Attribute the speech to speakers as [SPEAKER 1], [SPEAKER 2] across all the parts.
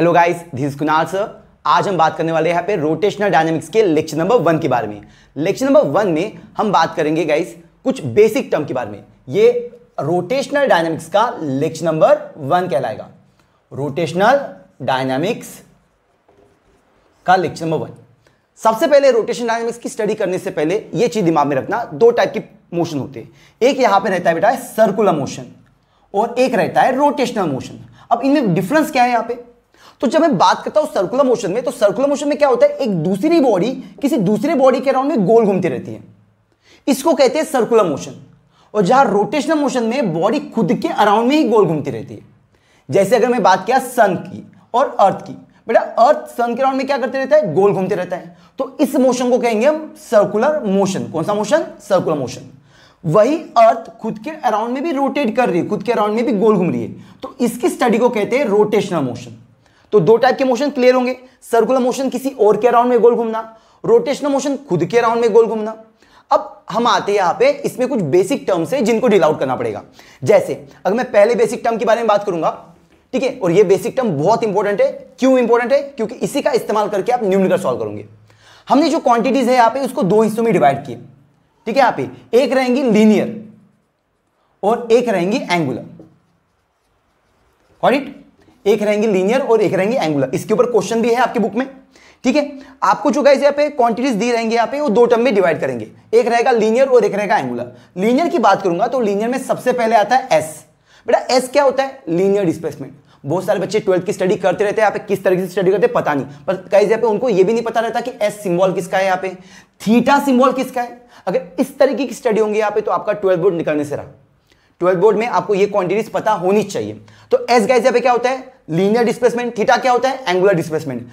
[SPEAKER 1] Hello guys this Kunal sir आज हम बात करने वाले यहाँ पे रोटेशनल डायनेमिक्स के लेक्चर नंबर वन के बारे में लेक्चर नंबर वन में हम बात करेंगे गाइस कुछ बेसिक टर्म के बारे में ये रोटेशनल डायनेमिक्स का लेक्चर नंबर वन कहलाएगा रोटेशनल डायनामिक्स का लेक्चर नंबर वन सबसे पहले रोटेशन डायनामिक्स की स्टडी करने से पहले ये चीज़ दिमाग में रखना दो टाइप के मोशन होते हैं एक यहां पे रहता है बेटा सर्कुलर मोशन और एक रहता है रोटेशनल मोशन अब इनमें डिफरेंस क्या है यहाँ पे तो जब मैं बात करता हूं सर्कुलर मोशन में तो सर्कुलर मोशन में क्या होता है एक दूसरी बॉडी किसी दूसरे बॉडी के अराउंड में गोल घूमती रहती है इसको कहते हैं सर्कुलर मोशन और जहां रोटेशनल मोशन में बॉडी खुद के अराउंड में ही गोल घूमती रहती है जैसे अगर मैं बात किया सन की और अर्थ की बेटा अर्थ सन के राउंड में क्या करते रहता है गोल घूमते रहता है तो इस मोशन को कहेंगे हम सर्कुलर मोशन कौन सा मोशन सर्कुलर मोशन वही अर्थ खुद के अराउंड में भी रोटेट कर रही है खुद के अराउंड में भी गोल घूम रही है तो इसकी स्टडी को कहते हैं रोटेशनल मोशन तो दो टाइप के मोशन क्लियर होंगे सर्कुलर मोशन किसी और के अराउंड में गोल घूमना रोटेशनल मोशन खुद के अराउंड में गोल घूमना अब हम आते हैं यहां पे इसमें कुछ बेसिक टर्म्स है जिनको डिल आउट करना पड़ेगा जैसे अगर मैं पहले बेसिक टर्म के बारे में बात करूंगा ठीक है और ये बेसिक टर्म बहुत इंपॉर्टेंट है क्यों इंपॉर्टेंट है क्योंकि इसी का इस्तेमाल करके आप कर सॉल्व करोगे हमने जो क्वांटिटीज है यहां पे उसको दो हिस्सों में डिवाइड किए ठीक है यहाँ पे एक रहेंगी लीनियर और एक रहेंगी एंगुलर ऑडिट एक रहेंगे लीनियर और एक रहेंगे एंगुलर इसके ऊपर क्वेश्चन भी है आपके बुक में ठीक है आपको जो गाइज यहाँ पे क्वांटिटीज दी रहेंगे यहाँ पे वो दो टर्म में डिवाइड करेंगे एक रहेगा लीनियर और एक रहेगा एंगुलर लीनियर की बात करूंगा तो लीनियर में सबसे पहले आता है एस बेटा एस क्या होता है लीनियर डिस्प्लेसमेंट बहुत सारे बच्चे ट्वेल्थ की स्टडी करते रहते हैं यहाँ पे किस तरीके से स्टडी करते पता नहीं पर कई जगह पे उनको ये भी नहीं पता रहता कि एस सिंबल किसका है यहाँ पे थीटा सिंबल किसका है अगर इस तरीके की स्टडी होंगी यहाँ पे तो आपका ट्वेल्थ बोर्ड निकलने से रहा ट्वेल्थ बोर्ड में आपको ये क्वांटिटीज पता होनी चाहिए तो एस गाइज यहाँ पे क्या होता है लीनियर डिस्प्लेसमेंट थीटा क्या होता है एंगुलर डिस्प्लेसमेंट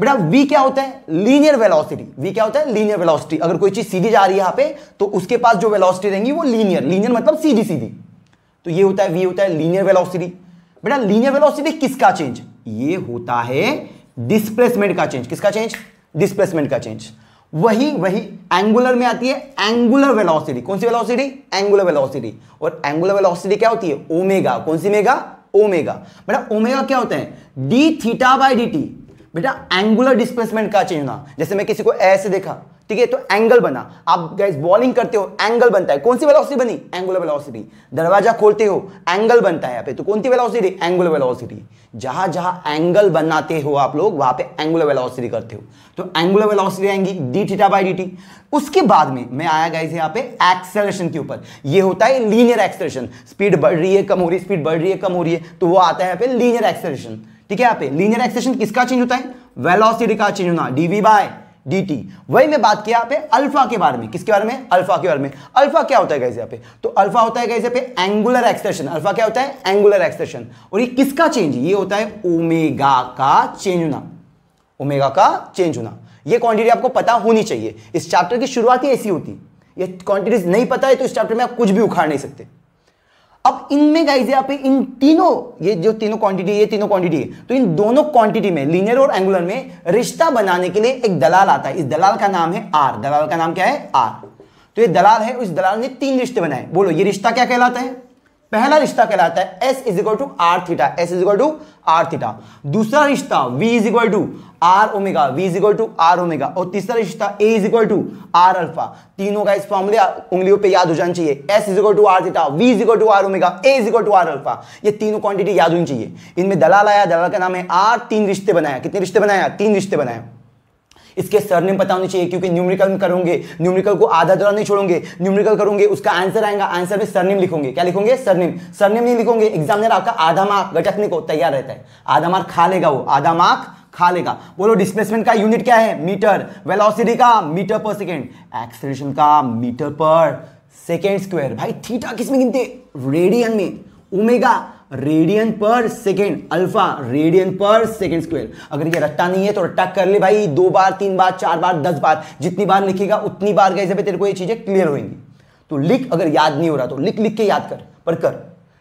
[SPEAKER 1] बेटा वी क्या होता है लीनियर वेलोसिटी वी क्या होता है लीनियर वेलोसिटी अगर कोई चीज सीधी जा रही है यहाँ पे तो उसके पास जो वेलोसिटी रहेंगी वो लीनियर लीनियर मतलब सीधी सीधी तो ये होता है वी होता है लीनियर वेलोसिटी बेटा लीनियर वेलोसिटी किसका चेंज ये होता है डिस्प्लेसमेंट का चेंज किसका चेंज डिस्प्लेसमेंट का चेंज वही वही एंगुलर में आती है एंगुलर वेलोसिटी कौन सी वेलोसिटी एंगुलर वेलोसिटी और एंगुलर वेलोसिटी क्या होती है ओमेगा कौन सी मेगा ओमेगा बेटा ओमेगा क्या होते हैं D theta by D T बेटा एंगुलर डिस्प्लेसमेंट का चेंज होना जैसे मैं किसी को ऐसे देखा ठीक है तो एंगल बना आप गैस बॉलिंग करते हो एंगल बनता है कौन सी वेलोसिटी बनी एंगुलर वेलोसिटी दरवाजा खोलते हो एंगल बनता है यहाँ पे तो कौन सी वेलोसिटी एंगुलर वेलोसिटी जहां जहां एंगल बनाते हो आप लोग वहां पे एंगुलर वेलोसिटी करते हो तो एंगुलर वेलोसिटी आएंगी डी थीटा बाई डी उसके बाद में मैं आया गाइस यहाँ पे एक्सेलरेशन के ऊपर ये होता है लीनियर एक्सेलरेशन स्पीड बढ़ रही है कम हो रही है स्पीड बढ़ रही है कम हो रही है तो वो आता है यहाँ पे लीनियर एक्सेलरेशन ठीक है यहाँ पे लीनियर एक्सेशन किसका चेंज होता है वेलोसिटी का चेंज होना डीवी बाय टी वही मैं बात किया पे अल्फा के बारे में किसके बारे में अल्फा के बारे में अल्फा क्या होता है कैसे यहाँ पे तो अल्फा होता है कैसे पे एंगुलर एक्सटेशन अल्फा क्या होता है एंगुलर एक्सटेशन और ये किसका चेंज ये होता है ओमेगा का चेंज होना ओमेगा का चेंज होना ये क्वांटिटी आपको पता होनी चाहिए इस चैप्टर की शुरुआत ही ऐसी होती ये क्वांटिटीज नहीं पता है तो इस चैप्टर में आप कुछ भी उखाड़ नहीं सकते अब इनमें गाइज यहाँ पे इन तीनों ये जो तीनों क्वांटिटी ये तीनों क्वांटिटी तो इन दोनों क्वांटिटी में लीनियर और एंगुलर में रिश्ता बनाने के लिए एक दलाल आता है इस दलाल का नाम है आर दलाल का नाम क्या है आर तो ये दलाल है उस दलाल ने तीन रिश्ते बनाए बोलो ये रिश्ता क्या कहलाता है पहला रिश्ता कहलाता है S is equal to R theta S is equal to R theta दूसरा रिश्ता V is equal to R omega V is equal to R omega और तीसरा रिश्ता A is equal to R alpha तीनों का इस फॉर्मूले उंगलियों पे याद हो जाना चाहिए S is equal to R theta V is equal to R omega A is equal to R alpha ये तीनों क्वांटिटी याद होनी चाहिए इनमें दलाल आया दलाल का नाम है आर तीन रिश्ते बनाया कितने रिश्ते बनाया तीन रिश्ते बनाया इसके सरनेम पता होनी चाहिए क्योंकि न्यूमरिकल में करोगे न्यूमरिकल को आधा दौरा नहीं छोड़ोगे न्यूमरिकल करोगे उसका आंसर आएगा आंसर में सरनेम लिखोगे क्या लिखोगे सरनेम सरनेम नहीं लिखोगे एग्जामिनर आपका आधा मार्क घटकने को तैयार रहता है आधा मार्क खा लेगा वो आधा मार्क खा लेगा बोलो डिस्प्लेसमेंट का यूनिट क्या है मीटर वेलोसिटी का मीटर पर सेकेंड एक्सलेशन का मीटर पर सेकेंड स्क्वायर भाई थीटा किसमें गिनते रेडियन में ओमेगा रेडियन पर सेकेंड अल्फा रेडियन पर सेकेंड स्क्वेयर अगर ये रट्टा नहीं है तो रट्टा कर ले भाई दो बार तीन बार चार बार दस बार जितनी बार लिखेगा उतनी बार गए तेरे को ये चीज़ें क्लियर होंगी तो लिख अगर याद नहीं हो रहा तो लिख लिख के याद कर पर कर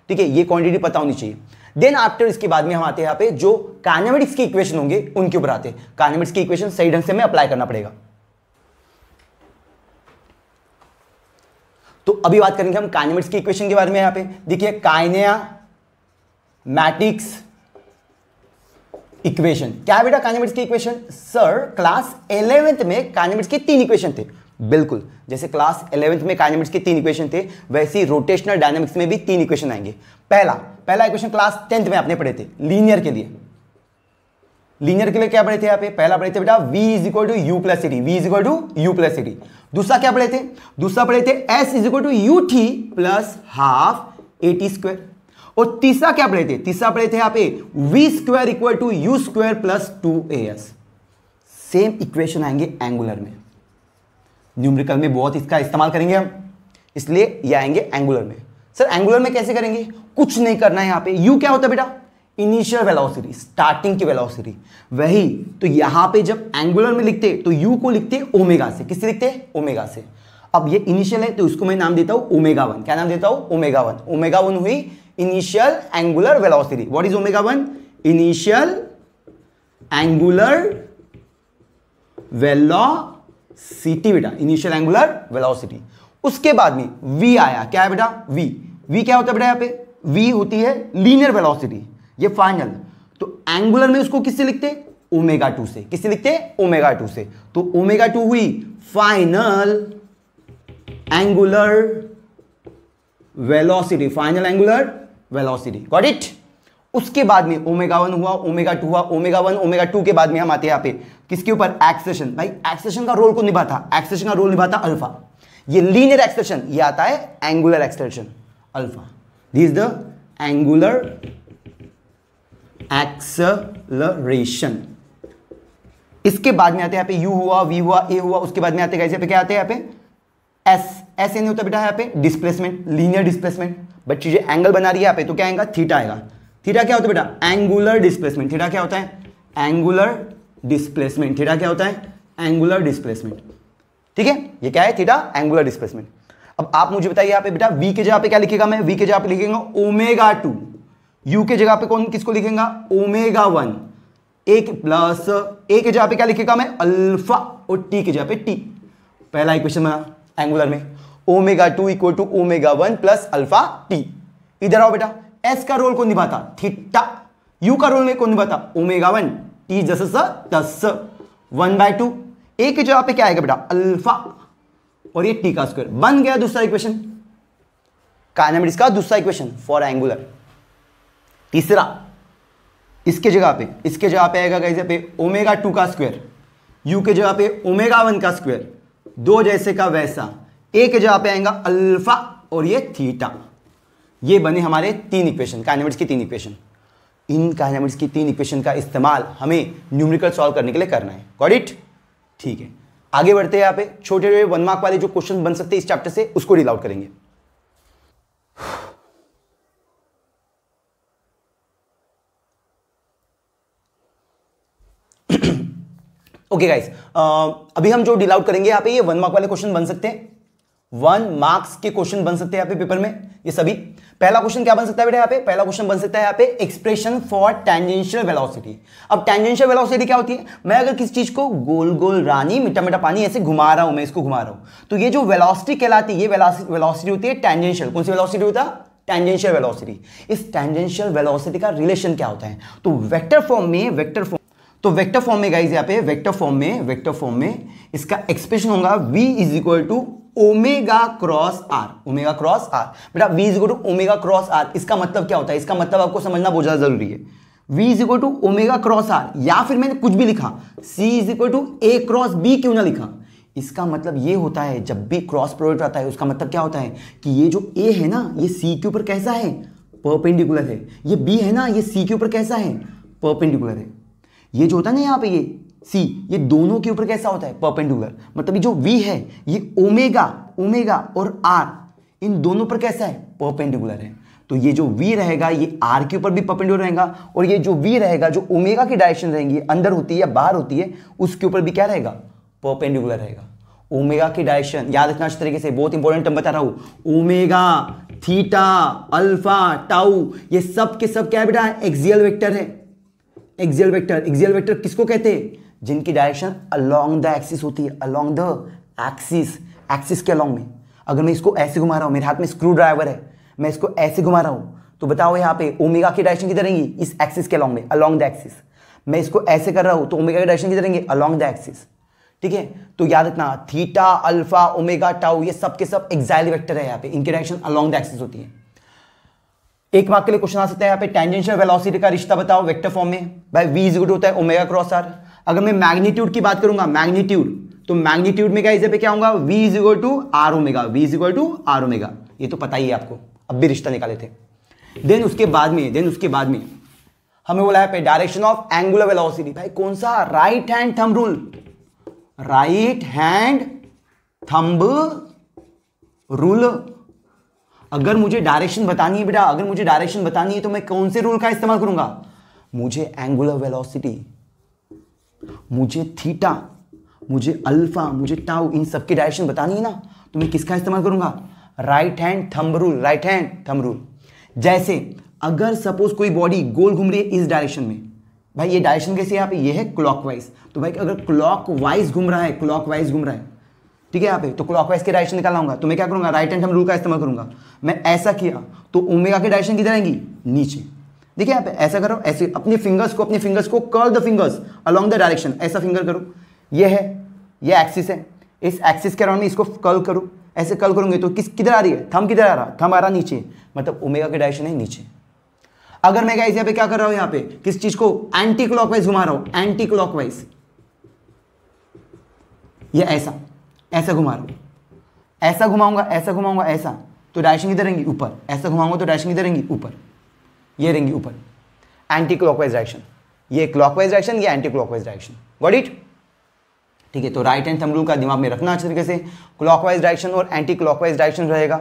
[SPEAKER 1] ठीक है ये क्वांटिटी पता होनी चाहिए देन आफ्टर इसके बाद में हम आते हैं यहाँ पे जो काइनेमेटिक्स की इक्वेशन होंगे उनके ऊपर आते हैं काइनेमेटिक्स की इक्वेशन सही ढंग से हमें अप्लाई करना पड़ेगा तो अभी बात करेंगे हम काइनेमेटिक्स की इक्वेशन के बारे में यहाँ पे देखिए काइनिया मैटिक्स इक्वेशन क्या बेटा काइनेमेटिक्स की इक्वेशन सर क्लास इलेवेंथ में कानेमिट्स के तीन इक्वेशन थे बिल्कुल जैसे क्लास इलेवेंथ में कानेमिट्स के तीन इक्वेशन थे वैसे रोटेशनल डायनेमिक्स में भी तीन इक्वेशन आएंगे पहला पहला इक्वेशन क्लास टेंथ में आपने पढ़े थे लीनियर के लिए लीनियर के लिए क्या पढ़े थे यहाँ पे पहला पढ़े थे बेटा v is equal to U plus D V is equal to U plus D दूसरा क्या पढ़े थे दूसरा पढ़े थे s is equal to U T plus half A T square और तीसरा क्या पढ़े थे तीसरा पढ़े थे आप A V square equal to U square plus two A S same equation आएंगे एंगुलर में न्यूमरिकल में बहुत इसका इस्तेमाल करेंगे हम इसलिए ये आएंगे एंगुलर में सर एंगुलर में कैसे करेंगे कुछ नहीं करना है यहां पे यू क्या होता है बेटा इनिशियल वेलोसिटी स्टार्टिंग की वेलोसिटी वही तो यहां पे जब एंगुलर में लिखते तो यू को लिखते ओमेगा से किससे लिखते ओमेगा से अब ये इनिशियल है तो इसको मैं नाम देता हूं ओमेगा वन क्या नाम देता हूं ओमेगा वन ओमेगा वन हुई initial angular velocity. What is omega 1? Initial angular velocity बेटा इनिशियल एंगुलर वेलोसिटी उसके बाद में v आया क्या है बेटा v v क्या होता है बेटा यहाँ पे v होती है लीनियर वेलोसिटी ये फाइनल तो एंगुलर में उसको किससे लिखते ओमेगा टू से किससे लिखते ओमेगा टू से तो ओमेगा टू हुई final angular velocity final angular velocity got it उसके बाद में ओमेगा वन हुआ ओमेगा टू हुआ ओमेगा वन ओमेगा टू के बाद में हम आते हैं यहाँ पे किसके ऊपर एक्सेशन भाई एक्सेशन का रोल को निभाता एक्सेशन का रोल निभाता अल्फा ये लीनियर एक्सेशन ये आता है angular acceleration alpha this is the angular acceleration इसके बाद में आते हैं यहाँ पे यू हुआ वी हुआ ए हुआ उसके बाद में आते हैं कैसे पे क्या आते हैं यहाँ पे एस ऐसे नहीं होता बेटा यहाँ पे डिस्प्लेसमेंट लीनियर डिस्प्लेसमेंट बट चीज़ें एंगल बना रही है यहाँ पे तो क्या आएगा थीटा आएगा थीटा क्या होता है बेटा एंगुलर डिस्प्लेसमेंट थीटा क्या होता है एंगुलर डिस्प्लेसमेंट थीटा क्या होता है एंगुलर डिस्प्लेसमेंट ठीक है ये क्या है थीटा एंगुलर डिस्प्लेसमेंट अब आप मुझे बताइए यहाँ पे बेटा वी के जगह पे क्या लिखेगा मैं वी के जगह पे लिखेगा ओमेगा टू यू के जगह पे कौन किसको लिखेगा ओमेगा वन ए के प्लस ए के जगह पे क्या लिखेगा मैं अल्फा और टी के जगह पे टी पहला इक्वेशन बना एंगुलर में omega two equal to omega one plus alpha T इधर आओ बेटा एस का रोल कौन निभाता थीटा यू का रोल कौन निभाता ओमेगा वन टी जस दस वन बाय टू एक की जगह पे क्या आएगा बेटा अल्फा और ये टी का स्क्वायर बन गया दूसरा इक्वेशन काइनेमेटिक्स का दूसरा इक्वेशन फॉर एंगुलर तीसरा इसके जगह पे इसके जगह पे आएगा कैसे पे ओमेगा टू का स्क्वायर यू के जगह पे ओमेगा वन का स्क्वायर दो जैसे का वैसा ए के पे आएगा अल्फा और ये थीटा ये बने हमारे तीन इक्वेशन काइनेमेटिक्स की तीन इक्वेशन इन काइनेमेटिक्स की तीन इक्वेशन का इस्तेमाल हमें न्यूमेरिकल सॉल्व करने के लिए करना है गॉट इट ठीक है आगे बढ़ते हैं यहाँ पे छोटे छोटे वन मार्क वाले जो क्वेश्चन बन सकते हैं इस चैप्टर से उसको डील आउट करेंगे ओके okay गाइस अभी हम जो डील आउट करेंगे यहाँ पे ये वन मार्क वाले क्वेश्चन बन सकते हैं वन मार्क्स के क्वेश्चन बन सकते हैं पेपर में ये सभी पहला क्वेश्चन क्या बन सकता है बेटा यहाँ पे पहला क्वेश्चन बन सकता है यहाँ पे एक्सप्रेशन फॉर टेंजेंशियल वेलोसिटी अब टेंजेंशियल वेलोसिटी क्या होती है मैं अगर किसी चीज को गोल गोल रानी मिठा मिठा पानी ऐसे घुमा रहा हूं मैं इसको घुमा रहा हूं तो ये जो वेलोसिटी कहलाती है ये वेलोसिटी होती है टेंजेंशियल कौन सी वेलोसिटी होता है टेंजेंशियल वेलोसिटी इस टेंजेंशियल वेलोसिटी का रिलेशन क्या होता है तो वेक्टर फॉर्म में वेक्टर फॉर्म तो वेक्टर फॉर्म में गाइज यहाँ पे वेक्टर फॉर्म में वेक्टर फॉर्म में इसका एक्सप्रेशन होगा v is equal to omega cross R omega cross R बेटा वी इजो टू ओमेगा क्रॉस आर इसका मतलब क्या होता है इसका मतलब आपको समझना बहुत ज़्यादा जरूरी है v is equal to omega cross R या फिर मैंने कुछ भी लिखा c is equal to A cross B क्यों ना लिखा इसका मतलब ये होता है जब भी क्रॉस प्रोडक्ट आता है उसका मतलब क्या होता है कि ये जो a है ना ये c के ऊपर कैसा है परपेंडिकुलर है ये b है ना ये c के ऊपर कैसा है परपेंडिकुलर है ये जो होता है ना यहाँ पे ये सी ये दोनों के ऊपर कैसा होता है परपेंडुलर मतलब जो वी है ये ओमेगा ओमेगा और आर इन दोनों पर कैसा है परपेंडुलर है तो ये जो वी रहेगा ये आर के ऊपर भी परपेंडुलर रहेगा और ये जो वी रहेगा जो ओमेगा की डायरेक्शन रहेंगी अंदर होती है या बाहर होती है उसके ऊपर भी क्या रहेगा परपेंडुलर रहेगा ओमेगा की डायरेक्शन याद रखना अच्छे तरीके से बहुत इंपॉर्टेंट टर्म बता रहा हूं ओमेगा थीटा अल्फा टाउ ये सब के सब क्या बेटा एक्सियल वेक्टर है एक्सियल वेक्टर एक्सियल वेक्टर किसको कहते हैं जिनकी डायरेक्शन अलॉन्ग द एक्सिस होती है अलोंग द एक्सिस एक्सिस के अलोंग में अगर मैं इसको ऐसे घुमा रहा हूँ मेरे हाथ में स्क्रू ड्राइवर है मैं इसको ऐसे घुमा रहा हूँ तो बताओ यहाँ पे ओमेगा की डायरेक्शन किधर रहेंगी इस एक्सिस के अलोंग में अलोंग द एक्सिस मैं इसको ऐसे कर रहा हूँ तो ओमेगा की डायरेक्शन किधर रहेंगे अलॉन्ग द एक्सिस ठीक है तो याद रखना थीटा अल्फा ओमेगा टाउ ये सब के सब एक्साइल वेक्टर है यहाँ पे इनकी डायरेक्शन अलॉन्ग द एक्सिस होती है एक मार्क के लिए क्वेश्चन आ सकता है यहाँ पे टेंजेंशियल वेलोसिटी का रिश्ता बताओ वेक्टर फॉर्म में भाई वी इज गुड होता है ओमेगा क्रॉस आर अगर मैं मैग्नीट्यूड की बात करूंगा मैग्नीट्यूड तो मैग्नीट्यूड में क्या इसे पे क्या होगा v is equal to R omega v is equal to R omega ये तो पता ही है आपको अब भी रिश्ता निकाले थे देन उसके बाद में देन उसके बाद में हमें बोला है डायरेक्शन ऑफ एंगुलर वेलोसिटी भाई कौन सा right hand thumb rule right hand thumb rule अगर मुझे डायरेक्शन बतानी है बेटा अगर मुझे डायरेक्शन बतानी है तो मैं कौन से रूल का इस्तेमाल करूंगा मुझे एंगुलर वेलोसिटी मुझे थीटा मुझे अल्फा मुझे टाउ इन सब की डायरेक्शन बतानी है ना तो मैं किसका इस्तेमाल करूंगा right hand thumb rule right hand thumb rule जैसे अगर सपोज कोई बॉडी गोल घूम रही है इस डायरेक्शन में भाई ये डायरेक्शन कैसे है यहाँ पे ये है क्लॉकवाइज तो भाई अगर क्लॉकवाइज घूम रहा है क्लॉकवाइज घूम रहा है ठीक है यहाँ पे तो क्लॉकवाइज के डायरेक्शन निकालना तो मैं क्या करूंगा राइट हैंड थंब रूल का इस्तेमाल करूंगा मैं ऐसा किया तो ओमेगा की डायरेक्शन किधर आएंगी नीचे देखिए यहाँ पे ऐसा करो ऐसे अपने फिंगर्स को अपने फिंगर्स को curl the fingers along the direction ऐसा फिंगर करो ये है ये एक्सिस है इस एक्सिस के अराउंड में इसको कर्ल करो ऐसे कर्ल करूंगे तो किस किधर आ रही है थम किधर आ रहा थम आ रहा नीचे मतलब ओमेगा के डायरेक्शन है नीचे अगर मैं गाइस पे क्या कर रहा हूं यहां पे किस चीज को एंटी क्लॉकवाइज घुमा रहा हूं एंटी क्लॉकवाइज ये ऐसा ऐसा घुमा रहा हूं ऐसा घुमाऊंगा ऐसा घुमाऊंगा ऐसा तो डायरेक्शन इधर रहेंगी ऊपर ऐसा घुमाऊंगा तो डायरेक्शन इधर रहेंगी ऊपर ये रहेंगी ऊपर एंटी क्लॉकवाइज डायरेक्शन ये क्लॉकवाइज डायरेक्शन ये anti clockwise direction got it ठीक है तो राइट हैंड थम रूल का दिमाग में रखना अच्छे तरीके से क्लॉकवाइज डायरेक्शन और एंटी क्लॉकवाइज डायरेक्शन रहेगा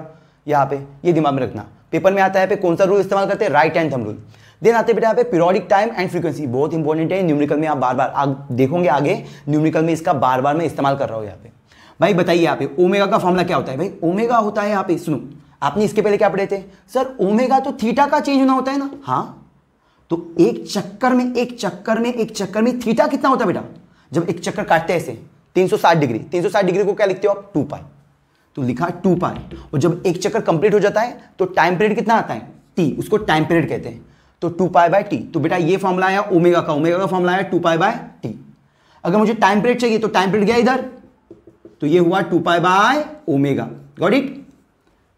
[SPEAKER 1] यहाँ पे ये दिमाग में रखना पेपर में आता है पे कौन सा रूल इस्तेमाल करते हैं right hand thumb rule then आते बेटा यहाँ पे पीरियोडिक टाइम एंड फ्रीक्वेंसी बहुत इंपॉर्टेंट है न्यूमेरिकल में आप बार बार आग, देखोगे आगे न्यूमेरिकल में इसका बार बार मैं इस्तेमाल कर रहा हूँ यहाँ पे भाई बताइए यहाँ पे ओमेगा का फॉर्मूला क्या होता है भाई ओमेगा होता है यहाँ पे सुनो आपने इसके पहले क्या पढ़े थे सर ओमेगा तो थीटा का चेंज होना होता है ना हाँ तो एक चक्कर में एक चक्कर में एक चक्कर में थीटा कितना होता है बेटा जब एक चक्कर काटते हैं ऐसे 360 डिग्री 360 डिग्री को क्या लिखते हो आप टू पाई तो लिखा टू पाई और जब एक चक्कर कंप्लीट हो जाता है तो टाइम पीरियड कितना आता है टी उसको टाइम पीरियड कहते हैं तो टू पाई बाय टी तो बेटा ये फॉर्मला आया ओमेगा का ओमेगा का फॉर्मला आया टू पाई बाय टी अगर मुझे टाइम पीरियड चाहिए तो टाइम पीरियड गया इधर तो ये हुआ two pi by omega got it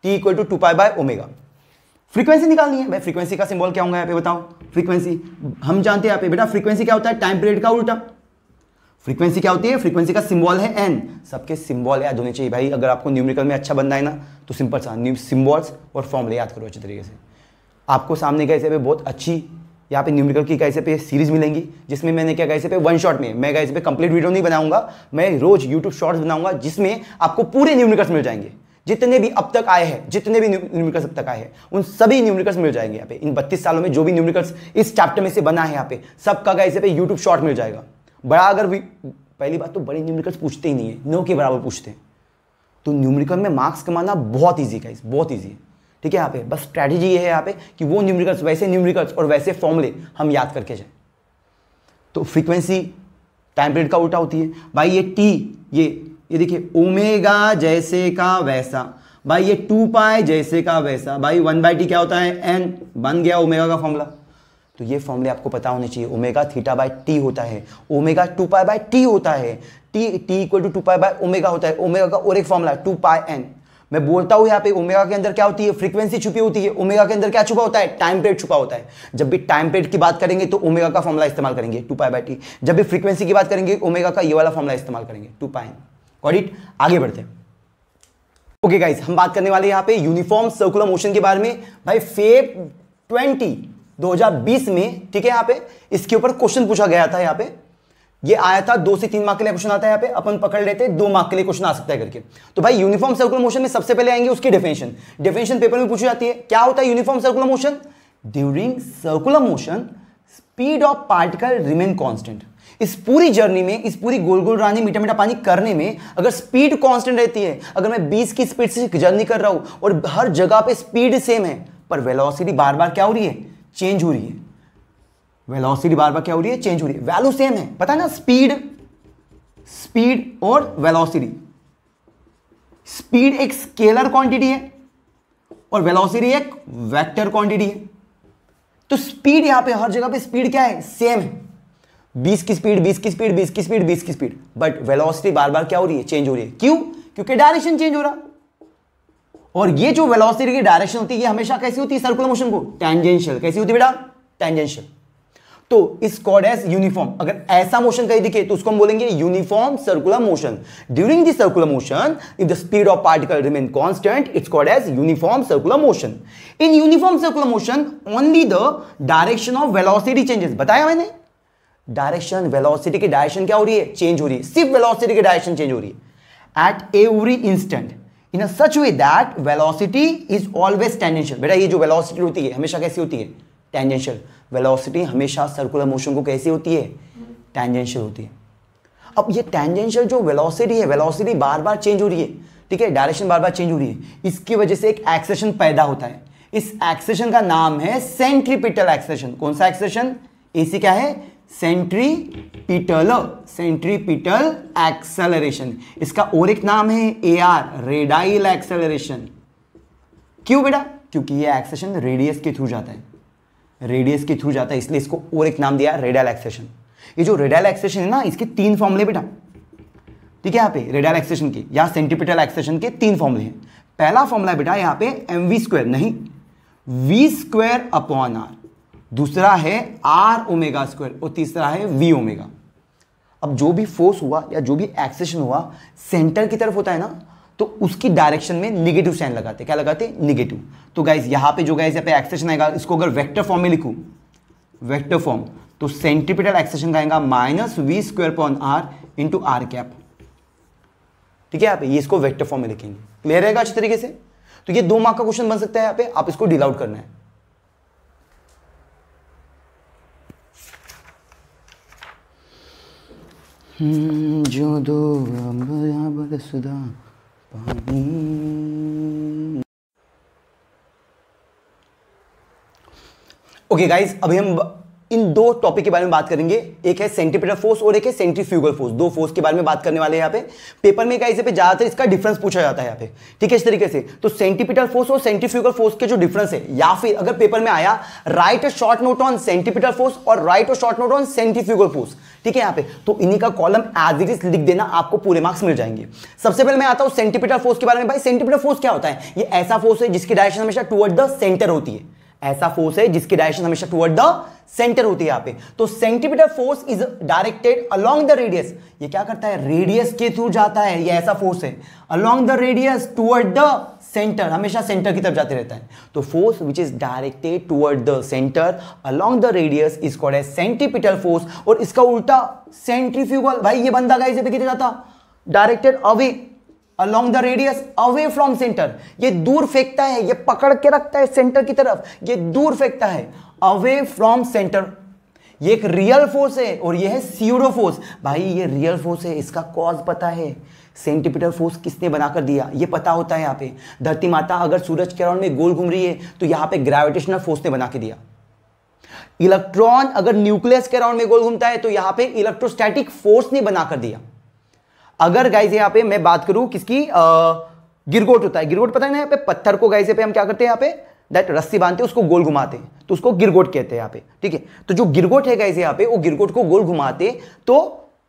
[SPEAKER 1] T equal to two pi by omega frequency निकालनी है भाई फ्रीक्वेंसी का सिंबल क्या होगा यहाँ पे बताओ फ्रीक्वेंसी हम जानते हैं यहाँ पे बेटा फ्रीक्वेंसी क्या होता है टाइम पीरियड का उल्टा फ्रीक्वेंसी क्या होती है फ्रीक्वेंसी का सिंबल है एन सबके सिंबल याद होने चाहिए भाई अगर आपको न्यूमेरिकल में अच्छा बनना है ना तो सिंपल सा न्यू और फॉर्मूले याद करो अच्छे तरीके से आपको सामने कैसे पे बहुत अच्छी यहाँ पे न्यूमेरिकल की कैसे पे सीरीज मिलेंगी जिसमें मैंने क्या कैसे पे वन शॉट में मैं कैसे पे कंप्लीट वीडियो नहीं बनाऊंगा मैं रोज यूट्यूब शॉर्ट्स बनाऊंगा जिसमें आपको पूरे न्यूमेरिकल्स मिल जाएंगे जितने भी अब तक आए हैं जितने भी न्यूमरिकल्स अब तक आए हैं उन सभी न्यूमरिकल्स मिल जाएंगे यहाँ पे इन बत्तीस सालों में जो भी न्यूमरिकल्स इस चैप्टर में से बना है यहाँ पे सबका का इसे पे यूट्यूब शॉर्ट मिल जाएगा बड़ा अगर भी पहली बात तो बड़े न्यूमरिकल्स पूछते ही नहीं है नौ के बराबर पूछते हैं तो न्यूमरिकल में मार्क्स कमाना बहुत ईजी का बहुत ईजी है ठीक है यहाँ पे बस स्ट्रैटेजी ये है यहाँ पे कि वो न्यूमरिकल्स वैसे न्यूमरिकल्स और वैसे फॉर्मूले हम याद करके जाए तो फ्रीक्वेंसी टाइम पीरियड का उल्टा होती है भाई ये टी ये ये देखिए ओमेगा जैसे का वैसा भाई ये टू पाए जैसे का वैसा भाई वन बाई टी क्या होता है एन बन गया ओमेगा का फॉर्मूला तो ये फॉर्मूले आपको पता होने चाहिए ओमेगा थीटा बाय टी होता है omega two pi by T होता है T T equal to two pi by omega होता है ओमेगा का और एक फॉर्मूला टू पाई एन मैं बोलता हूं यहाँ पे ओमेगा के अंदर क्या होती है फ्रीक्वेंसी छुपी होती है ओमेगा के अंदर क्या छुपा होता है टाइम पीरियड छुपा होता है जब भी टाइम पीरियड की बात करेंगे तो ओमेगा का फॉर्मुला इस्तेमाल करेंगे टू पाई बाई टी जब भी फ्रीक्वेंसी की बात करेंगे ओमेगा का ये वाला फॉर्मुला इस्तेमाल करेंगे टू पाई एन गॉट आगे बढ़ते हैं ओके okay गाइस हम बात करने वाले यहाँ पे यूनिफॉर्म सर्कुलर मोशन के बारे में भाई फेब 20 2020 में ठीक है यहाँ पे इसके ऊपर क्वेश्चन पूछा गया था यहाँ पे ये आया था दो से तीन मार्क के लिए क्वेश्चन आता है यहाँ पे अपन पकड़ लेते हैं दो मार्क के लिए क्वेश्चन आ सकता है करके तो भाई यूनिफॉर्म सर्कुलर मोशन में सबसे पहले आएंगे उसकी डेफिनेशन डेफिनेशन पेपर में पूछी जाती है क्या होता है uniform circular motion during circular motion speed of particle remain constant इस पूरी जर्नी में इस पूरी गोल गोल रानी मीठा मीठा पानी करने में अगर स्पीड कॉन्स्टेंट रहती है अगर मैं बीस की स्पीड से जर्नी कर रहा हूँ और हर जगह पर स्पीड सेम है पर वेलोसिटी बार बार क्या हो रही है चेंज हो रही है वेलोसिटी बार बार क्या हो रही है चेंज हो रही है वैल्यू सेम है पता है ना स्पीड स्पीड और वेलोसिटी स्पीड एक स्केलर क्वांटिटी है और वेलोसिटी एक वेक्टर क्वांटिटी है तो स्पीड यहां पे हर जगह पे स्पीड क्या है सेम है बीस की स्पीड बीस की स्पीड बीस की स्पीड बीस की स्पीड बट वेलोसिटी बार बार क्या हो रही है चेंज हो रही है क्यों क्योंकि डायरेक्शन चेंज हो रहा और ये जो वेलोसिटी की डायरेक्शन होती है ये हमेशा कैसी होती है सर्कुलर मोशन को टेंजेंशियल कैसी होती है बेटा टेंजेंशियल तो इस कॉड एज यूनिफॉर्म अगर ऐसा मोशन कहीं दिखे तो उसको हम बोलेंगे uniform circular motion during the circular motion if the speed of particle remain constant it's called as uniform circular motion in uniform circular motion only the direction of velocity changes बताया मैंने direction velocity की direction क्या हो रही है change हो रही है सिर्फ वेलोसिटी की डायरेक्शन चेंज हो रही है at every instant in such way that velocity is always tangential बेटा ये जो वेलोसिटी होती है हमेशा कैसी होती है टेंजेंशियल वेलोसिटी हमेशा सर्कुलर मोशन को कैसी होती है टेंजेंशियल होती है अब ये टेंजेंशियल जो वेलोसिटी है वेलोसिटी बार बार चेंज हो रही है ठीक है डायरेक्शन बार बार चेंज हो रही है इसकी वजह से एक एक्सेशन पैदा होता है इस एक्सेशन का नाम है सेंट्रीपिटल एक्सेशन कौन सा एक्सेशन एसी क्या है सेंट्रीपीटल सेंट्रीपीटल एक्सेलरेशन इसका और एक नाम है ए आर रेडाइल एक्सेलरेशन क्यों बेटा क्योंकि ये एक्सेशन रेडियस के थ्रू जाता है रेडियस के थ्रू जाता है इसलिए इसको और एक नाम दिया रेडाइल एक्सेशन ये जो रेडाइल एक्सेशन है ना इसके तीन फॉर्मले बेटा ठीक है यहाँ पे रेडाइल एक्सेशन के या सेंट्रीपिटल एक्सेशन के तीन फॉर्मले हैं पहला फॉर्मला बेटा यहाँ पे एम वी स्क्वायर नहीं वी स्क्वायर अपॉन आर दूसरा है आर ओमेगा स्क्वायर और तीसरा है वी ओमेगा अब जो भी फोर्स हुआ या जो भी एक्सेशन हुआ सेंटर की तरफ होता है ना तो उसकी डायरेक्शन में निगेटिव साइन लगाते क्या लगाते निगेटिव तो गाइज यहां पे जो गाइज यहाँ पे एक्सेशन आएगा इसको अगर वेक्टर फॉर्म में लिखू वेक्टर फॉर्म तो सेंट्रीपिटल एक्सेशन का आएगा minus V square upon R into R cap ठीक है आप ये इसको वेक्टर फॉर्म में लिखेंगे क्लियर रहेगा अच्छे तरीके से तो ये दो मार्क का क्वेश्चन बन सकता है यहाँ पे आप इसको डील आउट करना है जो दो सुधा पानी ओके गाइस अभी हम इन दो टॉपिक के बारे में बात करेंगे एक है सेंटीपीटर फोर्स और एक है सेंट्रीफ्यूगल फोर्स दो फोर्स के बारे में बात करने वाले यहाँ पे पेपर में कहीं पे ज्यादातर इसका डिफरेंस पूछा जाता है यहाँ पे ठीक है इस तरीके से तो सेंटीपीटर फोर्स और सेंट्रीफ्यूगल फोर्स के जो डिफरेंस है या फिर अगर पेपर में आया write short note on centripetal force और राइट और short note on centrifugal force ठीक है यहाँ पे तो इन्हीं का कॉलम एज इट इज लिख देना आपको पूरे मार्क्स मिल जाएंगे सबसे पहले मैं आता हूँ सेंटीपीटर फोर्स के बारे में भाई सेंटीपीटर फोर्स क्या होता है ये ऐसा फोर्स है जिसकी डायरेक्शन हमेशा टुवर्ड द सेंटर होती है ऐसा फोर्स है जिसकी डायरेक्शन हमेशा टूवर्ड द सेंटर होती है यहाँ पे तो centripetal force is directed along the radius ये क्या करता है रेडियस के थ्रू जाता है ये ऐसा फोर्स है along the radius toward the centre हमेशा सेंटर की तरफ जाते रहता है तो force which is directed toward the centre along the radius is called as centripetal force और इसका उल्टा सेंट्रीफ्यूगल भाई ये बंदा गाइस ये किधर जाता directed away along the radius away from center ये दूर फेंकता है ये पकड़ के रखता है सेंटर की तरफ ये दूर फेंकता है away from center ये एक रियल फोर्स है और ये है सीरो फोर्स भाई ये रियल फोर्स है इसका कॉज पता है सेंटीपीटर फोर्स किसने बनाकर दिया ये पता होता है यहाँ पे धरती माता अगर सूरज के राउंड में गोल घूम रही है तो यहाँ पे ग्रेविटेशनल फोर्स ने बना के दिया इलेक्ट्रॉन अगर न्यूक्लियस के राउंड में गोल घूमता है तो यहाँ पे इलेक्ट्रोस्टैटिक फोर्स ने बनाकर दिया अगर गाइज यहाँ पे मैं बात करूँ किसकी गिरगोट होता है गिरगोट पता है ना यहाँ पे पत्थर को गाइज पे हम क्या करते हैं यहाँ पे दैट रस्सी बांधते उसको गोल घुमाते हैं तो उसको गिरगोट कहते हैं यहाँ पे ठीक है तो जो गिरगोट है गाइज यहाँ पे वो गिरगोट को गोल घुमाते तो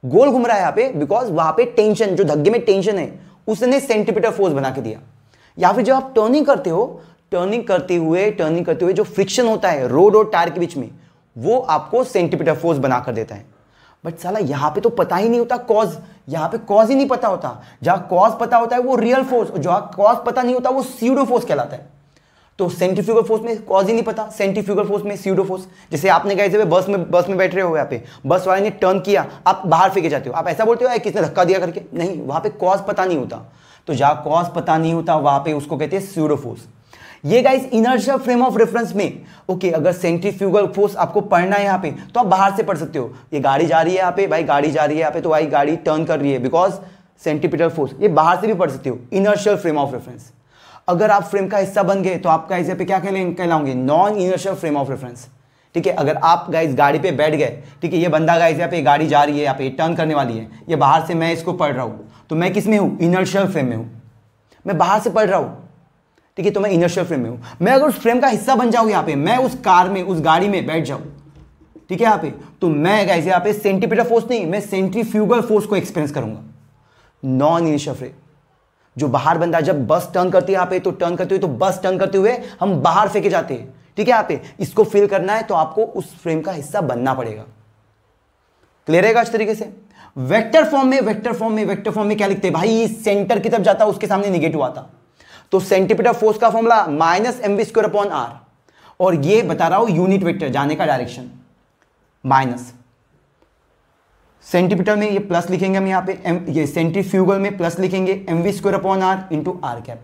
[SPEAKER 1] गोल घूम रहा है यहाँ पे बिकॉज वहां पे टेंशन जो धग्गे में टेंशन है उसने सेंटीमीटर फोर्स बना के दिया या फिर जब आप टर्निंग करते हो टर्निंग करते हुए टर्निंग करते हुए जो फ्रिक्शन होता है रोड और टायर के बीच में वो आपको सेंटीमीटर फोर्स बना कर देता है बट साला यहाँ पे तो पता ही नहीं होता कॉज यहाँ पे कॉज ही नहीं पता होता जहाँ कॉज पता होता है वो रियल फोर्स और जहाँ कॉज पता नहीं होता वो सीडो फोर्स कहलाता है तो सेंट्रीफ्यूगल फोर्स में कॉज ही नहीं पता सेंट्रीफ्यूगल फोर्स में सीडो फोर्स जैसे आपने कहा जैसे बस में बस में बैठ रहे हो यहाँ पे बस वाले ने टर्न किया आप बाहर फेंके जाते हो आप ऐसा बोलते हो किसने धक्का दिया करके नहीं वहाँ पे कॉज पता नहीं होता तो जहाँ कॉज पता नहीं होता वहाँ पे उसको कहते हैं सीडो फोर्स ये guys inertial frame of reference में ओके अगर सेंट्रीफ्यूगल फोर्स आपको पढ़ना है यहाँ पे तो आप बाहर से पढ़ सकते हो ये गाड़ी जा रही है यहाँ पे भाई गाड़ी जा रही है यहाँ पे तो भाई गाड़ी टर्न कर रही है बिकॉज सेंटीपीटल फोर्स ये बाहर से भी पढ़ सकते हो इनर्शियल फ्रेम ऑफ रेफरेंस अगर आप फ्रेम का हिस्सा बन गए तो आप गाइस यहाँ पे क्या कहलाओगे non inertial frame of reference ठीक है अगर आप गाइस गाड़ी पे बैठ गए ठीक है ये बंदा गाइस यहाँ पे गाड़ी जा रही है यहाँ पे टर्न करने वाली है ये बाहर से मैं इसको पढ़ रहा हूँ तो मैं किस में हूँ इनर्शियल फ्रेम में हूँ मैं बाहर से पढ़ रहा हूँ ठीक तो मैं इनर्शियल फ्रेम में हूं मैं अगर उस फ्रेम का हिस्सा बन जाऊं यहां पे मैं उस कार में उस गाड़ी में बैठ जाऊं ठीक है यहां पे तो मैं गाइस यहां पे सेंटीपीटर फोर्स नहीं मैं सेंट्रीफ्यूगल फोर्स को एक्सपीरियंस करूंगा नॉन इनर्शियल फ्रेम जो बाहर बंदा जब बस टर्न करती है यहां पे तो टर्न करते हुए तो बस टर्न करते हुए हम बाहर फेंके जाते हैं ठीक है यहां पे इसको फील करना है तो आपको उस फ्रेम का हिस्सा बनना पड़ेगा क्लियर है इस तरीके से वेक्टर फॉर्म में वेक्टर फॉर्म में वेक्टर फॉर्म में क्या लिखते हैं भाई सेंटर की तरफ जाता उसके सामने निगेटिव आता है तो सेंटीपीटर फोर्स का formula minus M V square upon R और ये बता रहा हूं यूनिट वेक्टर जाने का डायरेक्शन माइनस सेंटीपीटर में ये प्लस लिखेंगे हम यहां पे एम ये सेंट्रीफ्यूगल में प्लस लिखेंगे M V square upon R into R cap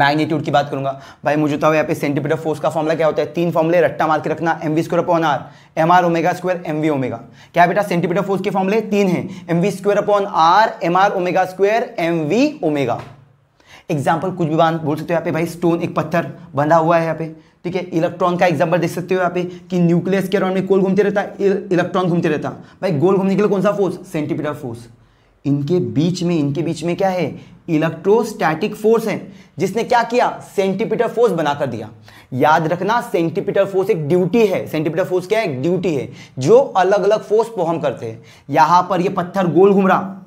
[SPEAKER 1] magnitude की बात करूंगा भाई मुझे तो यहाँ पे सेंटीपीटर फोर्स का फॉर्मला क्या होता है तीन फॉर्मले रट्टा मार के रखना M V square upon R M R omega square M V omega क्या बेटा सेंटीपीटर फोर्स के फॉर्मले तीन हैं M V square upon R M R omega square M V omega example कुछ भी बोल सकते हो यहाँ पे भाई स्टोन एक पत्थर बंधा हुआ है यहाँ पे ठीक है इलेक्ट्रॉन का एग्जाम्पल देख सकते हो यहाँ पे कि न्यूक्लियस के अराउंड में गोल घूमते रहता इलेक्ट्रॉन e-, घूमते रहता भाई गोल घूमने के लिए कौन सा फोर्स सेंटीपीटर फोर्स इनके बीच में इनके बीच में क्या है इलेक्ट्रोस्टैटिक फोर्स है जिसने क्या किया सेंटीपीटर फोर्स बनाकर दिया याद रखना सेंटीपीटर फोर्स एक ड्यूटी है सेंटीपीटर फोर्स क्या है एक ड्यूटी है जो अलग अलग फोर्स परफॉर्म करते हैं यहां पर ये पत्थर गोल घूम रहा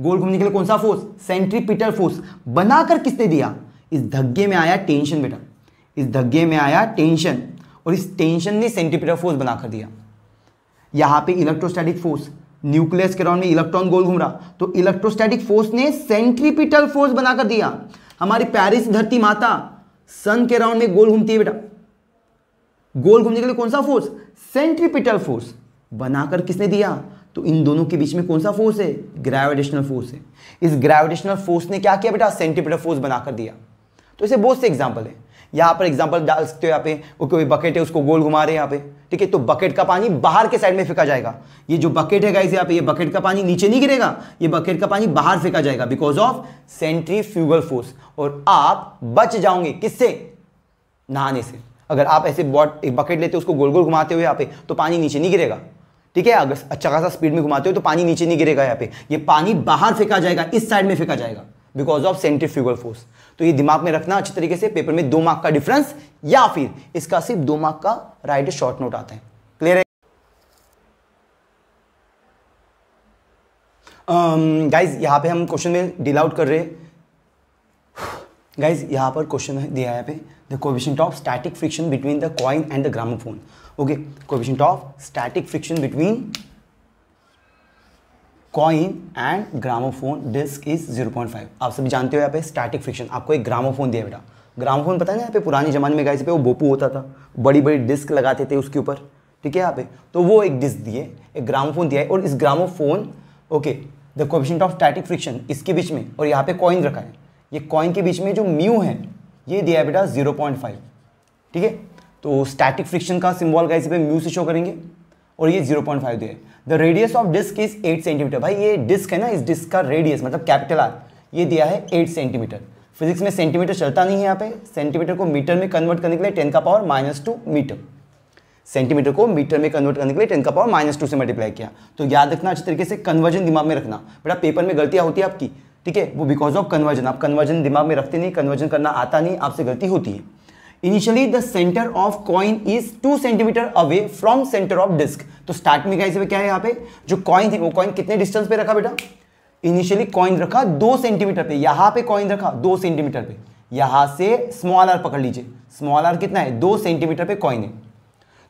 [SPEAKER 1] गोल घूमने के लिए कौन सा फोर्स सेंट्रीपिटल फोर्स बनाकर किसने दिया इस धग्गे में आया टेंशन बेटा इस धग्गे में आया टेंशन और इस टेंशन ने सेंट्रीपिटल फोर्स बनाकर दिया यहां पे इलेक्ट्रोस्टैटिक फोर्स न्यूक्लियस के राउंड में इलेक्ट्रॉन गोल घूम रहा तो इलेक्ट्रोस्टैटिक फोर्स ने सेंट्रीपिटल फोर्स बनाकर दिया हमारी पैरिस धरती माता सन के राउंड में गोल घूमती है बेटा गोल घूमने के लिए कौन सा फोर्स सेंट्रीपिटल फोर्स बनाकर किसने दिया तो इन दोनों के बीच में कौन सा फोर्स है ग्रेविटेशनल फोर्स है इस ग्रेविटेशनल फोर्स ने क्या किया बेटा सेंटीपीटर फोर्स बनाकर दिया तो ऐसे बहुत से एग्जाम्पल है यहाँ पर एग्जाम्पल डाल सकते हो यहाँ पे वो कोई बकेट है उसको गोल घुमा रहे हैं यहाँ पे ठीक है तो बकेट का पानी बाहर के साइड में फेंका जाएगा ये जो बकेट है गाइस यहाँ पे ये बकेट का पानी नीचे नहीं गिरेगा ये बकेट का पानी बाहर फेंका जाएगा because of centrifugal force और आप बच जाओगे किससे नहाने से अगर आप ऐसे बॉट एक बकेट लेते हो उसको गोल गोल घुमाते हुए यहाँ पे तो पानी नीचे नहीं गिरेगा ठीक है अगर अच्छा खासा स्पीड में घुमाते हो तो पानी नीचे नहीं गिरेगा यहाँ पे ये पानी बाहर फेंका जाएगा इस साइड में फेंका जाएगा बिकॉज ऑफ सेंट्रीफ्यूगल फोर्स तो ये दिमाग में रखना अच्छे तरीके से पेपर में दो मार्क का डिफरेंस या फिर इसका सिर्फ दो मार्क का राइट शॉर्ट नोट आता है क्लियर है गाइज um, यहाँ पे हम क्वेश्चन में डील आउट कर रहे हैं गाइज यहाँ पर क्वेश्चन दिया है यहाँ पे the coefficient of static friction between the coin and the gramophone okay question of static friction between coin and gramophone disc is 0.5 आप सभी जानते हो यहाँ पे स्टैटिक फ्रिक्शन आपको एक ग्रामोफोन दिया बेटा ग्रामोफोन पता है ना यहाँ पे पुराने ज़माने में गए पे वो बोपू होता था बड़ी बड़ी डिस्क लगाते थे उसके ऊपर ठीक है यहाँ पे तो वो एक डिस्क दिए एक ग्रामोफोन दिया है और इस gramophone okay the question of static friction इसके बीच में और यहाँ पे कॉइन रखा है ये कॉइन के बीच में जो म्यू है ये दिया है बेटा जीरो पॉइंट फाइव ठीक है तो स्टैटिक फ्रिक्शन का सिंबल का इसी पर म्यू से शो करेंगे और ये 0.5 दिए the radius of disc is 8 centimetre भाई ये डिस्क है ना इस डिस्क का रेडियस मतलब कैपिटल आर ये दिया है 8 सेंटीमीटर फिजिक्स में सेंटीमीटर चलता नहीं है यहाँ पे सेंटीमीटर को मीटर में कन्वर्ट करने के लिए टेन का power minus two metre centimetre को मीटर में कन्वर्ट करने के लिए टेन का पावर माइनस टू से मल्टीप्लाई किया तो याद रखना अच्छे तरीके से कन्वर्जन दिमाग में रखना बेटा पेपर में गलतियाँ होती है आपकी ठीक है वो बिकॉज ऑफ कन्वर्जन आप कन्वर्जन दिमाग में रखते नहीं कन्वर्जन करना आता नहीं आपसे गलती होती है initially the centre of coin is two centimetre away from centre of disc तो स्टार्ट में कैसे क्या है यहाँ पे जो कॉइन थी वो कॉइन कितने डिस्टेंस पे रखा बेटा इनिशियली कॉइन रखा दो सेंटीमीटर पे यहाँ पे कॉइन रखा दो सेंटीमीटर पे यहाँ से स्मॉल आर पकड़ लीजिए स्मॉल आर कितना है दो सेंटीमीटर पे कॉइन है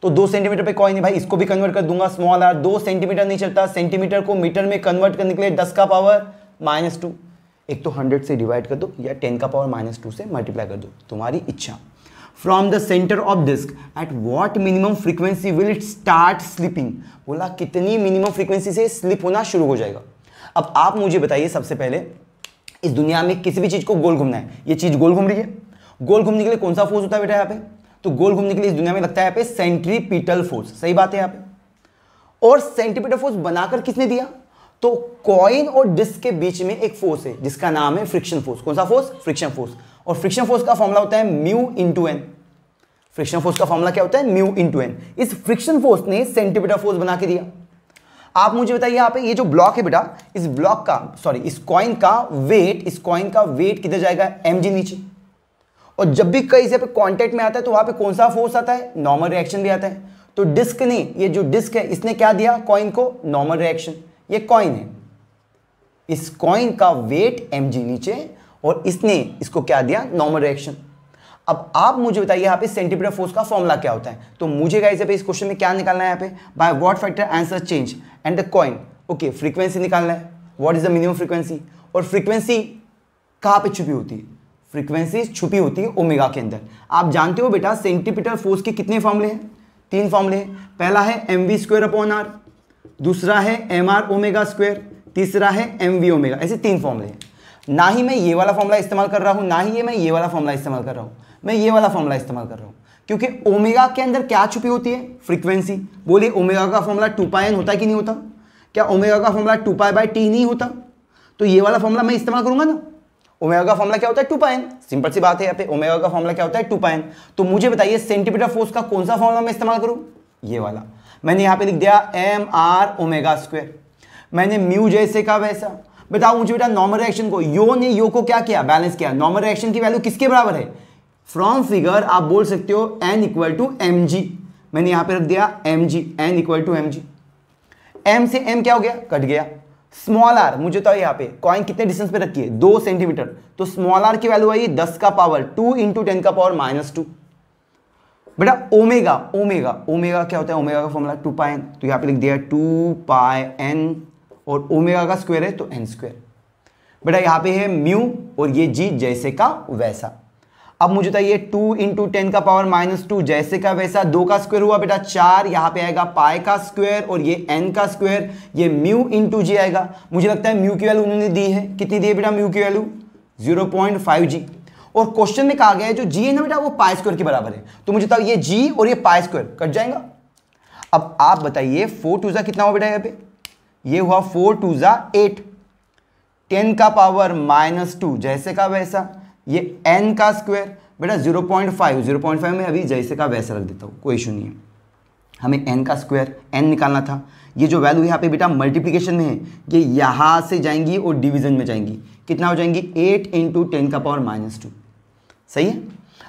[SPEAKER 1] तो दो सेंटीमीटर पे कॉइन है भाई इसको भी कन्वर्ट कर दूंगा स्मॉल आर दो सेंटीमीटर नहीं चलता सेंटीमीटर को मीटर में कन्वर्ट करने के लिए दस का पावर माइनस टू एक तो हंड्रेड से डिवाइड कर दो या टेन का पावर माइनस टू से मल्टीप्लाई कर दो तुम्हारी इच्छा from the centre of disc at what minimum frequency will it start slipping बोला कितनी मिनिमम फ्रीक्वेंसी से स्लिप होना शुरू हो जाएगा अब आप मुझे बताइए सबसे पहले इस दुनिया में किसी भी चीज़ को गोल घूमना है ये चीज़ गोल घूम रही है गोल घूमने के लिए कौन सा फोर्स होता है बेटा यहाँ पे तो गोल घूमने के लिए इस दुनिया में लगता है यहाँ पे सेंट्रीपिटल फोर्स सही बात है यहाँ पे और सेंट्रीपिटल फोर्स बनाकर किसने दिया तो कॉइन और डिस्क के बीच में एक फोर्स है जिसका नाम है फ्रिक्शन फोर्स कौन सा फोर्स फ्रिक्शन फोर्स और फ्रिक्शन फोर्स का फॉर्मूला होता है mu into N friction force का फॉर्मूला क्या होता है म्यू इंटू एन इस फ्रिक्शन फोर्स ने सेंटीमीटर फोर्स बना के दिया आप मुझे बताइए यहाँ पे ये जो ब्लॉक है बेटा इस ब्लॉक का सॉरी इस कॉइन का वेट इस कॉइन का वेट किधर जाएगा एम जी नीचे और जब भी कहीं से कॉन्टेक्ट में आता है तो वहां पर कौन सा फोर्स आता है नॉर्मल रिएक्शन भी आता है तो डिस्क ने ये जो डिस्क है इसने क्या दिया कॉइन को नॉर्मल रिएक्शन ये कॉइन है इस कॉइन का वेट एम जी नीचे और इसने इसको क्या दिया नॉर्मल रिएक्शन अब आप मुझे बताइए यहाँ पे सेंटीपीटर फोर्स का फॉर्मूला क्या होता है तो मुझे गाइस यहाँ पे इस क्वेश्चन में क्या निकालना है यहाँ पे by what factor answer change and the coin okay frequency निकालना है what is the minimum frequency और फ्रीक्वेंसी कहाँ पे छुपी होती है फ्रीक्वेंसी छुपी होती है ओमेगा के अंदर आप जानते हो बेटा सेंटीपीटर फोर्स के कितने फॉर्मले हैं तीन फॉर्मले हैं पहला है M V square upon R दूसरा है एम आर ओमेगा स्क्वेयर तीसरा है एम वी ओमेगा ऐसे तीन फॉर्मले हैं ना ही मैं ये वाला फॉर्मूला इस्तेमाल कर रहा हूं ना ही ये मैं ये वाला फॉर्मूला इस्तेमाल कर रहा हूं मैं ये वाला फॉर्मूला इस्तेमाल कर रहा हूं क्योंकि ओमेगा के अंदर क्या छुपी होती है फ्रीक्वेंसी बोलिए ओमेगा का फॉर्मूला टू पाई एन होता कि नहीं होता क्या ओमेगा का formula two pi by T नहीं होता तो ये वाला फॉर्मूला मैं इस्तेमाल करूंगा ना ओमेगा का फॉर्मूला क्या होता है टू पाइन सिंपल सी बात है यहाँ पे ओमेगा का फॉर्मूला क्या होता है टू पाइन तो मुझे बताइए सेंटीमीटर फोर्स का कौन सा फॉर्मूला मैं इस्तेमाल करूँ ये वाला मैंने यहाँ पे लिख दिया एम आर ओमेगा स्क्वेयर मैंने म्यू जैसे का वैसा बताओ मुझे बेटा नॉर्मल रिएक्शन को यो ने यो को क्या किया बैलेंस किया नॉर्मल रिएक्शन की वैल्यू किसके बराबर है फ्रॉम फिगर आप बोल सकते हो N equal to M G मैंने यहां पे रख दिया M G N equal to M G M से एम क्या हो गया कट गया स्मॉल आर मुझे तो यहाँ पे कॉइन कितने डिस्टेंस पे रखी है दो सेंटीमीटर तो स्मॉल आर की वैल्यू आई दस का पावर टू इंटू टेन का पावर माइनस टू बेटा ओमेगा ओमेगा ओमेगा क्या होता है ओमेगा का फॉर्मूला टू पाइन तो यहाँ पे लिख दिया टू पाई एन और ओमेगा का स्क्वायर है तो एन स्क्वायर बेटा यहाँ पे है म्यू और ये जी जैसे का वैसा अब मुझे बताइए टू इंटू टेन का पावर माइनस टू जैसे का वैसा दो का स्क्वायर हुआ बेटा चार यहाँ पे आएगा पाए का स्क्वायर और ये एन का स्क्वायर ये म्यू इंटू जी आएगा मुझे लगता है म्यू की वैल्यू उन्होंने दी है कितनी दी है बेटा म्यू की value zero point five G और क्वेश्चन में कहा गया है जो जी है ना बेटा वो पाए स्क्वायर के बराबर है तो मुझे बताओ ये जी और ये पाए स्क्वायर कट जाएगा अब आप बताइए फोर टू सा कितना हो बेटा यहाँ पे ये हुआ फोर टू ज़ा एट टेन का पावर माइनस टू जैसे का वैसा ये एन का स्क्वायर बेटा zero point five zero point five में अभी जैसे का वैसा रख देता हूँ कोई इशू नहीं है हमें एन का स्क्वायर एन निकालना था ये जो वैल्यू यहाँ पे बेटा मल्टीप्लीकेशन में है ये यहाँ से जाएंगी और डिविजन में जाएंगी कितना हो जाएंगी एट इंटू टेन का पावर माइनस टू सही है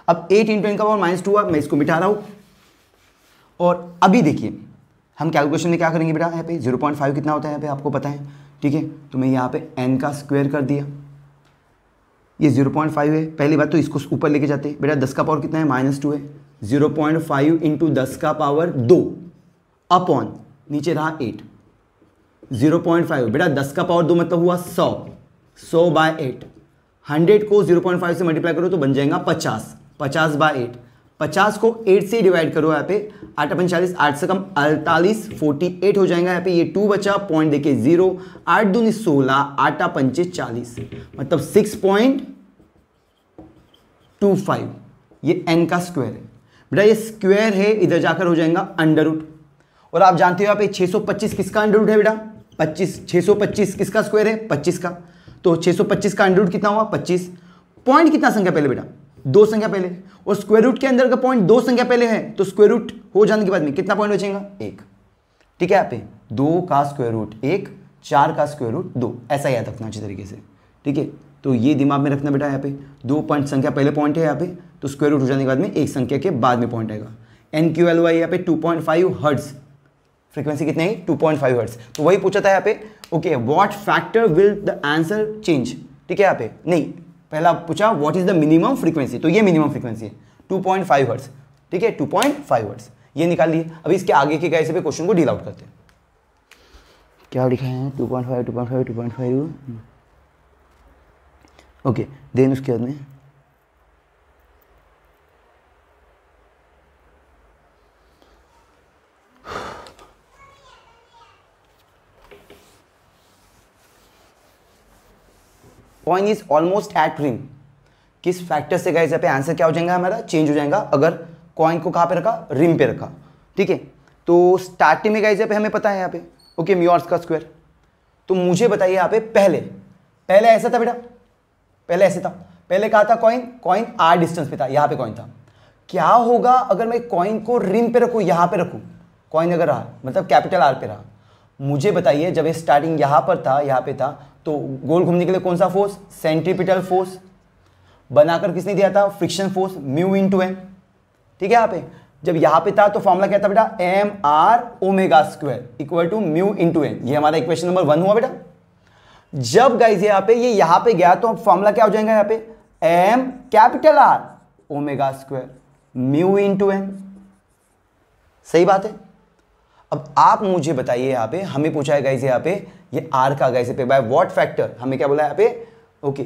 [SPEAKER 1] अब एट इंटू टेन का पावर माइनस टू मैं इसको मिटा रहा हूँ और अभी देखिए हम कैलकुलेशन में क्या करेंगे बेटा यहाँ पे जीरो पॉइंट फाइव कितना होता है यहाँ पे आपको पता है ठीक है तो मैं यहाँ पे एन का स्क्वायर कर दिया ये जीरो पॉइंट फाइव है पहली बात तो इसको ऊपर लेके जाते हैं बेटा दस का पावर कितना है माइनस टू है जीरो पॉइंट फाइव इंटू दस का पावर दो अपॉन नीचे रहा एट जीरो पॉइंट फाइव बेटा दस का पावर दो मतलब हुआ सौ सौ बाय एट हंड्रेड को जीरो पॉइंट फाइव से मल्टीप्लाई करो तो बन जाएगा पचास पचास बाय एट पचास को एट से डिवाइड करो यहाँ पे आठ पंचालीस आठ से कम अड़तालीस फोर्टी एट हो जाएगा यहाँ पे ये टू बचा पॉइंट देखिए जीरो आठ दूनी सोलह आठ पंचे चालीस मतलब सिक्स पॉइंट टू फाइव ये एन का स्क्वायर है बेटा ये स्क्वायर है इधर जाकर हो जाएगा अंडर रूट और आप जानते हो यहाँ पे 625 किसका अंडर रूट है बेटा 25 625 किसका स्क्वायर है 25 का तो 625 का अंडर रूट कितना हुआ 25 पॉइंट कितना संख्या पहले बेटा दो संख्या पहले और स्क्वेयर रूट के अंदर का पॉइंट दो संख्या पहले है तो स्क्वेयर रूट हो जाने के बाद में कितना पॉइंट बचेगा एक ठीक है यहाँ पे दो का स्क्वेयर रूट एक चार का स्क्वेयर रूट दो ऐसा याद रखना अच्छी तरीके से ठीक है तो ये दिमाग में रखना बेटा यहाँ पे दो पॉइंट संख्या पहले पॉइंट है यहाँ पे तो स्क्वेयर रूट हो जाने के बाद में एक संख्या के बाद में पॉइंट आएगा एन क्यू एल वाई यहाँ पे two point five hertz frequency कितनी है टू पॉइंट फाइव हर्ट्स तो वही पूछा था यहाँ पे okay what factor will the answer change ठीक है यहाँ पे नहीं पहला पूछा what is the minimum frequency तो ये मिनिमम फ्रीक्वेंसी है टू पॉइंट फाइव हर्ट्स ठीक है टू पॉइंट फाइव हर्ट्स ये निकाल लिए अभी इसके आगे के कैसे भी क्वेश्चन को डील आउट करते हैं क्या लिखा है two point five two point five two point five okay then उसके बाद में कॉइन इज ऑलमोस्ट एट प्रीम किस फैक्टर से गाइज पे आंसर क्या हो जाएगा हमारा चेंज हो जाएगा अगर कॉइन को कहाँ पे रखा रिम पे रखा ठीक है तो स्टार्टिंग में गाइज पे हमें पता है यहाँ पे ओके म्यूर्स का स्क्वायर तो मुझे बताइए यहाँ पे पहले पहले ऐसा था बेटा पहले ऐसे था पहले कहा था कॉइन कॉइन आर डिस्टेंस पे था यहाँ पे कॉइन था क्या होगा अगर मैं कॉइन को रिम पे रखूँ यहाँ पे रखूँ कॉइन अगर रहा मतलब कैपिटल आर पे रहा मुझे बताइए जब ये स्टार्टिंग यहाँ पर था यहाँ पे था तो गोल घूमने के लिए कौन सा फोर्स सेंट्रीपिटल फोर्स बनाकर किसने दिया था friction force mu into ठीक है यहाँ पे जब यहाँ पे था तो फॉर्मूला क्या था बेटा M R omega square equal to mu into ये हमारा इक्वेशन नंबर वन हुआ बेटा जब गाइज यहाँ पे ये यहाँ पे गया तो फॉर्मूला क्या हो जाएगा यहाँ पे M capital R omega square mu N सही बात है अब आप मुझे बताइए यहाँ पे हमें पूछा है गाइज यहाँ पे ये आर का गाइज पे बाय व्हाट फैक्टर हमें क्या बोला यहाँ पे okay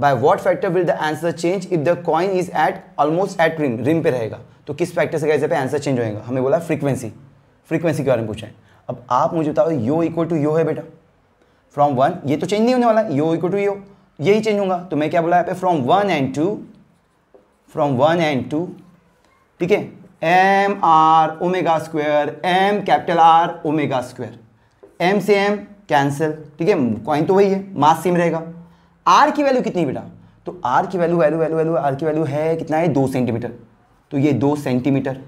[SPEAKER 1] by what factor will the answer change if the coin is at almost at rim rim पे रहेगा तो किस फैक्टर से गाइज पे आंसर चेंज होएगा हमें बोला फ्रीक्वेंसी फ्रीक्वेंसी के बारे में पूछा है अब आप मुझे बताओ यो इक्वल टू यो है बेटा फ्रॉम वन ये तो चेंज नहीं होने वाला यो इक्वल टू यो यही चेंज होगा तो मैं क्या बोला यहाँ पे from one and two from one and two ठीक है M R omega square M capital R omega square M से एम कैंसिल ठीक है कॉइन तो वही है मास सेम रहेगा आर की वैल्यू कितनी बेटा तो आर की value value value value R की वैल्यू है कितना है दो सेंटीमीटर तो ये दो सेंटीमीटर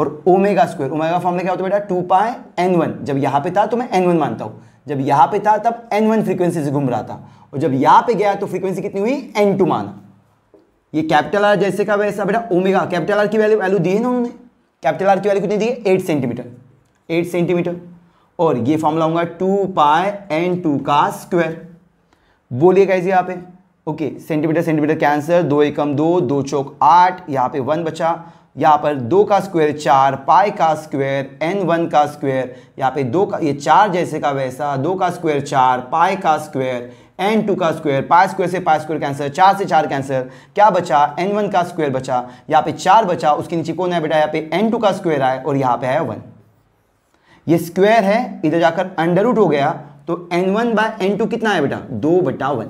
[SPEAKER 1] और ओमेगा स्क्वायर ओमेगा फॉर्मला क्या होता है बेटा टू पाए एन वन जब यहाँ पे था तो मैं एन वन मानता हूँ जब यहाँ पे था तब एन वन फ्रीक्वेंसी से घूम रहा था और जब यहाँ पे गया तो फ्रीक्वेंसी कितनी हुई एन टू माना ये कैपिटल आर जैसे का वैसा बेटा ओमेगा कैपिटल आर की वैल्यू वैल्यू दी है ना उन्होंने कैपिटल आर की वैल्यू कितनी दी है एट सेंटीमीटर एट सेंटीमीटर और ये फॉर्मूला होगा टू पाए एन टू का स्क्वायर बोलिए कैसे यहाँ पे ओके सेंटीमीटर सेंटीमीटर कैंसर दो एकम दो दो चौक आठ यहाँ पे वन बचा यहाँ पर दो का स्क्वायर चार पाई का स्क्वायर एन वन का स्क्वायर यहाँ पे दो का ये चार जैसे का वैसा दो का स्क्वायर चार पाई का स्क्वायर एन टू का स्क्वायर पाँच स्क्वायर से पाँच स्क्वायर कैंसर चार से चार कैंसर क्या बचा एन वन का स्क्वायर बचा यहाँ पे चार बचा उसके नीचे कौन है बेटा यहाँ पे एन टू का स्क्वायर आए और यहाँ पे है वन ये स्क्वायर है इधर जाकर अंडर रूट हो गया तो N one by N two कितना है बेटा दो बटा वन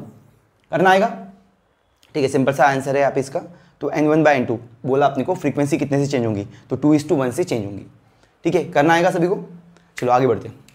[SPEAKER 1] करना आएगा ठीक है सिंपल सा आंसर है यहाँ पे इसका तो N one by N two बोला अपने को फ्रीक्वेंसी कितने से चेंज होंगी तो टू इस टू वन से चेंज होंगी ठीक है करना आएगा सभी को चलो आगे बढ़ते हैं